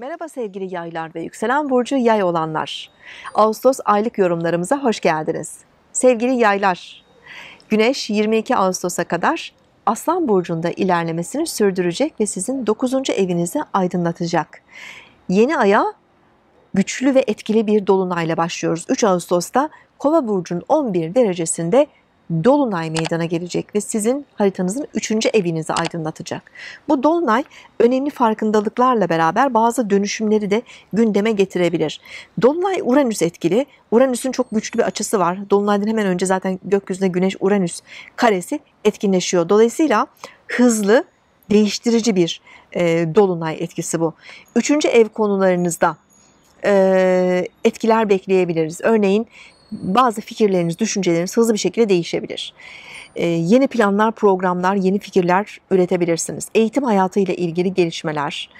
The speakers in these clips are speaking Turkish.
Merhaba sevgili yaylar ve yükselen burcu yay olanlar. Ağustos aylık yorumlarımıza hoş geldiniz. Sevgili yaylar, Güneş 22 Ağustos'a kadar Aslan Burcu'nda ilerlemesini sürdürecek ve sizin 9. evinizi aydınlatacak. Yeni aya güçlü ve etkili bir dolunayla başlıyoruz. 3 Ağustos'ta Kova Burcu'nun 11 derecesinde dolunay meydana gelecek ve sizin haritanızın üçüncü evinizi aydınlatacak. Bu dolunay önemli farkındalıklarla beraber bazı dönüşümleri de gündeme getirebilir. Dolunay Uranüs etkili. Uranüs'ün çok güçlü bir açısı var. Dolunaydan hemen önce zaten gökyüzünde Güneş Uranüs karesi etkinleşiyor. Dolayısıyla hızlı, değiştirici bir e, dolunay etkisi bu. Üçüncü ev konularınızda e, etkiler bekleyebiliriz. Örneğin bazı fikirleriniz, düşünceleriniz hızlı bir şekilde değişebilir. Ee, yeni planlar, programlar, yeni fikirler üretebilirsiniz. Eğitim hayatıyla ilgili gelişmeler,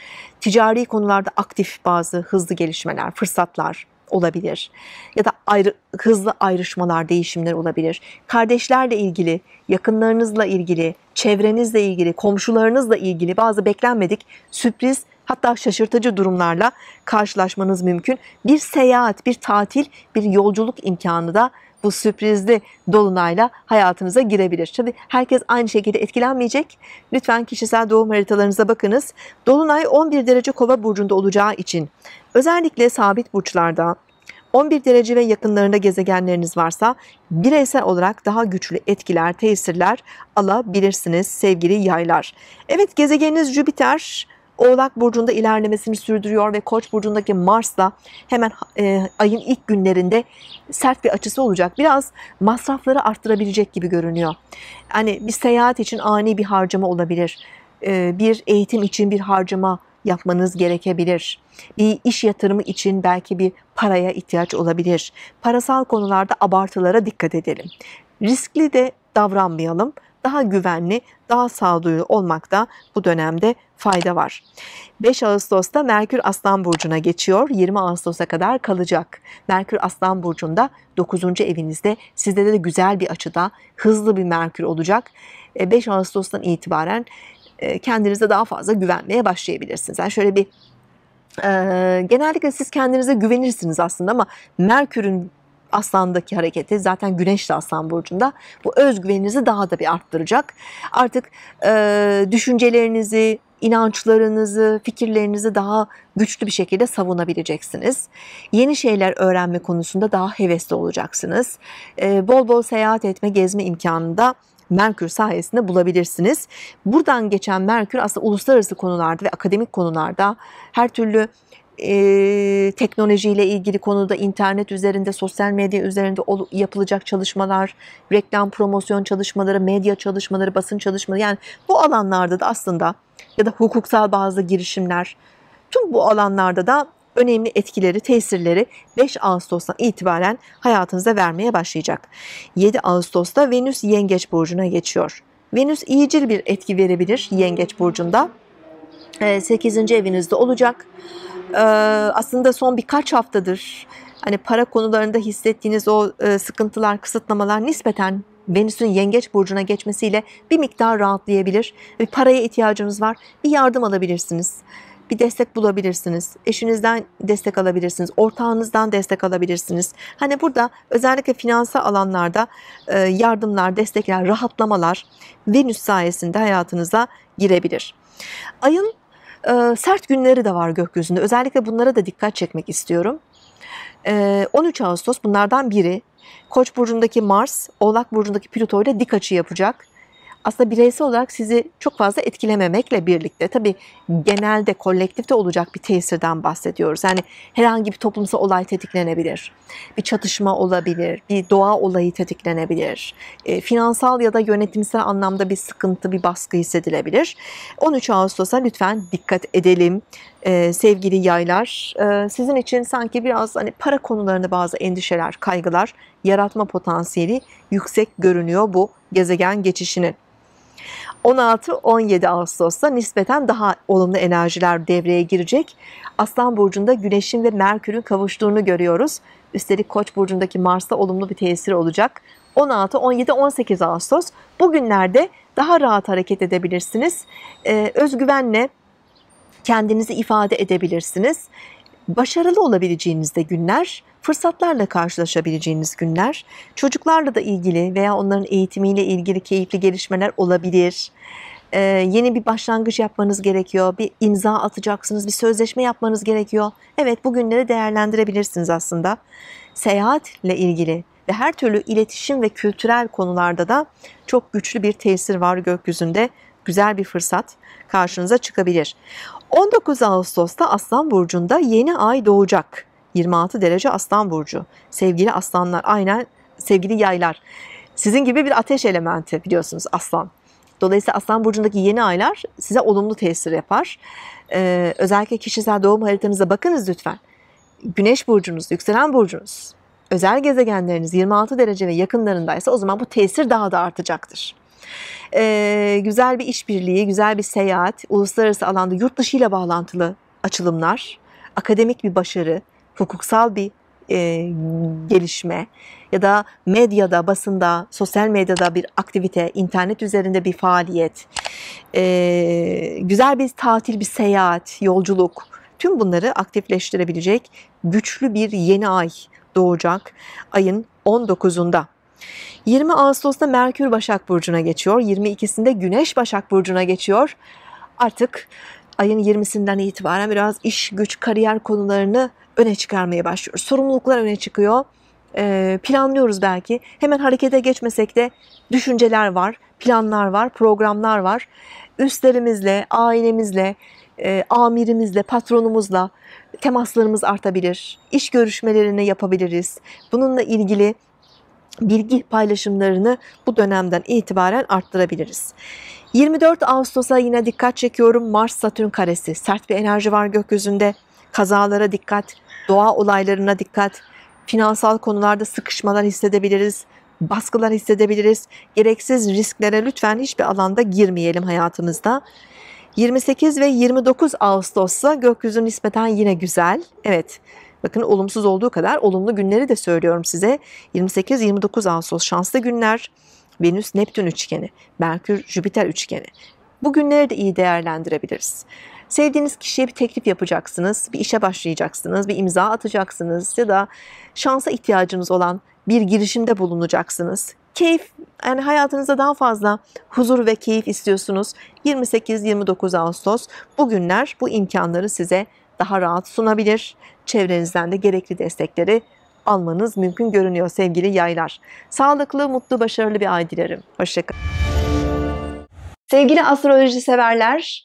ticari konularda aktif bazı hızlı gelişmeler, fırsatlar olabilir. Ya da ayrı, hızlı ayrışmalar, değişimler olabilir. Kardeşlerle ilgili, yakınlarınızla ilgili, çevrenizle ilgili, komşularınızla ilgili bazı beklenmedik sürpriz hatta şaşırtıcı durumlarla karşılaşmanız mümkün. Bir seyahat, bir tatil, bir yolculuk imkanı da bu sürprizli dolunayla hayatınıza girebilir. Tabii herkes aynı şekilde etkilenmeyecek. Lütfen kişisel doğum haritalarınıza bakınız. Dolunay 11 derece kova burcunda olacağı için özellikle sabit burçlarda 11 derece ve yakınlarında gezegenleriniz varsa bireysel olarak daha güçlü etkiler, tesirler alabilirsiniz sevgili yaylar. Evet gezegeniniz Jüpiter Oğlak burcunda ilerlemesini sürdürüyor ve Koç burcundaki Mars'la hemen e, ayın ilk günlerinde sert bir açısı olacak. Biraz masrafları arttırabilecek gibi görünüyor. Hani bir seyahat için ani bir harcama olabilir. E, bir eğitim için bir harcama yapmanız gerekebilir. Bir iş yatırımı için belki bir paraya ihtiyaç olabilir. Parasal konularda abartılara dikkat edelim. Riskli de davranmayalım daha güvenli, daha sağduyulu olmakta bu dönemde fayda var. 5 Ağustos'ta Merkür Aslan Burcu'na geçiyor. 20 Ağustos'a kadar kalacak. Merkür Aslan Burcu'nda 9. evinizde sizde de güzel bir açıda hızlı bir Merkür olacak. 5 e, Ağustos'tan itibaren e, kendinize daha fazla güvenmeye başlayabilirsiniz. Yani şöyle bir e, genellikle siz kendinize güvenirsiniz aslında ama Merkür'ün Aslan'daki hareketi zaten Güneş de Aslan Burcu'nda bu özgüveninizi daha da bir arttıracak. Artık e, düşüncelerinizi, inançlarınızı, fikirlerinizi daha güçlü bir şekilde savunabileceksiniz. Yeni şeyler öğrenme konusunda daha hevesli olacaksınız. E, bol bol seyahat etme, gezme imkanında Merkür sayesinde bulabilirsiniz. Buradan geçen Merkür aslında uluslararası konularda ve akademik konularda her türlü e, teknolojiyle ilgili konuda internet üzerinde, sosyal medya üzerinde ol, yapılacak çalışmalar, reklam promosyon çalışmaları, medya çalışmaları, basın çalışmaları yani bu alanlarda da aslında ya da hukuksal bazı girişimler tüm bu alanlarda da önemli etkileri, tesirleri 5 Ağustos'tan itibaren hayatınıza vermeye başlayacak. 7 Ağustos'ta Venüs Yengeç Burcu'na geçiyor. Venüs iyicil bir etki verebilir Yengeç Burcu'nda. 8. Ee, evinizde olacak. Ee, aslında son birkaç haftadır hani para konularında hissettiğiniz o e, sıkıntılar, kısıtlamalar nispeten Venüs'ün Yengeç burcuna geçmesiyle bir miktar rahatlayabilir. Bir paraya ihtiyacınız var. Bir yardım alabilirsiniz bir destek bulabilirsiniz. Eşinizden destek alabilirsiniz. Ortağınızdan destek alabilirsiniz. Hani burada özellikle finansal alanlarda e, yardımlar, destekler, rahatlamalar Venüs sayesinde hayatınıza girebilir. Ayın e, sert günleri de var gökyüzünde. Özellikle bunlara da dikkat çekmek istiyorum. 13 e, Ağustos bunlardan biri. Koç burcundaki Mars, Oğlak burcundaki Plüto ile dik açı yapacak aslında bireysel olarak sizi çok fazla etkilememekle birlikte tabii genelde kolektifte olacak bir tesirden bahsediyoruz. Yani herhangi bir toplumsal olay tetiklenebilir. Bir çatışma olabilir, bir doğa olayı tetiklenebilir. E, finansal ya da yönetimsel anlamda bir sıkıntı, bir baskı hissedilebilir. 13 Ağustos'a lütfen dikkat edelim. E, sevgili yaylar, e, sizin için sanki biraz hani para konularında bazı endişeler, kaygılar yaratma potansiyeli yüksek görünüyor bu gezegen geçişinin. 16-17 Ağustos'ta nispeten daha olumlu enerjiler devreye girecek. Aslan Burcu'nda Güneş'in ve Merkür'ün kavuştuğunu görüyoruz. Üstelik Koç Burcu'ndaki Mars'ta olumlu bir tesir olacak. 16, 17, 18 Ağustos bugünlerde daha rahat hareket edebilirsiniz. Ee, özgüvenle kendinizi ifade edebilirsiniz. Başarılı olabileceğiniz de günler fırsatlarla karşılaşabileceğiniz günler, çocuklarla da ilgili veya onların eğitimiyle ilgili keyifli gelişmeler olabilir. Ee, yeni bir başlangıç yapmanız gerekiyor, bir imza atacaksınız, bir sözleşme yapmanız gerekiyor. Evet bu günleri değerlendirebilirsiniz aslında. Seyahatle ilgili ve her türlü iletişim ve kültürel konularda da çok güçlü bir tesir var gökyüzünde. Güzel bir fırsat karşınıza çıkabilir. 19 Ağustos'ta Aslan Burcu'nda yeni ay doğacak. 26 derece Aslan burcu. Sevgili aslanlar aynen sevgili yaylar. Sizin gibi bir ateş elementi biliyorsunuz aslan. Dolayısıyla Aslan Burcu'ndaki yeni aylar size olumlu tesir yapar. Ee, özellikle kişisel doğum haritanıza bakınız lütfen. Güneş burcunuz, yükselen burcunuz, özel gezegenleriniz 26 derece ve yakınlarındaysa o zaman bu tesir daha da artacaktır. Ee, güzel bir işbirliği, güzel bir seyahat, uluslararası alanda yurt dışı ile bağlantılı açılımlar, akademik bir başarı, hukuksal bir e, gelişme ya da medyada, basında, sosyal medyada bir aktivite, internet üzerinde bir faaliyet, e, güzel bir tatil, bir seyahat, yolculuk, tüm bunları aktifleştirebilecek güçlü bir yeni ay doğacak ayın 19'unda. 20 Ağustos'ta Merkür Başak Burcu'na geçiyor. 22'sinde Güneş Başak Burcu'na geçiyor. Artık ayın 20'sinden itibaren biraz iş, güç, kariyer konularını öne çıkarmaya başlıyoruz. Sorumluluklar öne çıkıyor. Ee, planlıyoruz belki. Hemen harekete geçmesek de düşünceler var, planlar var, programlar var. Üstlerimizle, ailemizle, e, amirimizle, patronumuzla temaslarımız artabilir. İş görüşmelerini yapabiliriz. Bununla ilgili bilgi paylaşımlarını bu dönemden itibaren arttırabiliriz. 24 Ağustos'a yine dikkat çekiyorum. Mars Satürn karesi. Sert bir enerji var gökyüzünde. Kazalara dikkat, doğa olaylarına dikkat, finansal konularda sıkışmalar hissedebiliriz, baskılar hissedebiliriz. Gereksiz risklere lütfen hiçbir alanda girmeyelim hayatımızda. 28 ve 29 Ağustos'ta gökyüzü nispeten yine güzel. Evet. Bakın olumsuz olduğu kadar olumlu günleri de söylüyorum size. 28-29 Ağustos şanslı günler. Venüs Neptün üçgeni, Merkür Jüpiter üçgeni. Bu günleri de iyi değerlendirebiliriz. Sevdiğiniz kişiye bir teklif yapacaksınız, bir işe başlayacaksınız, bir imza atacaksınız ya da şansa ihtiyacınız olan bir girişimde bulunacaksınız. Keyif, yani hayatınızda daha fazla huzur ve keyif istiyorsunuz. 28-29 Ağustos bugünler bu imkanları size daha rahat sunabilir. Çevrenizden de gerekli destekleri almanız mümkün görünüyor sevgili yaylar. Sağlıklı, mutlu, başarılı bir ay dilerim. Hoşçakalın. Sevgili astroloji severler,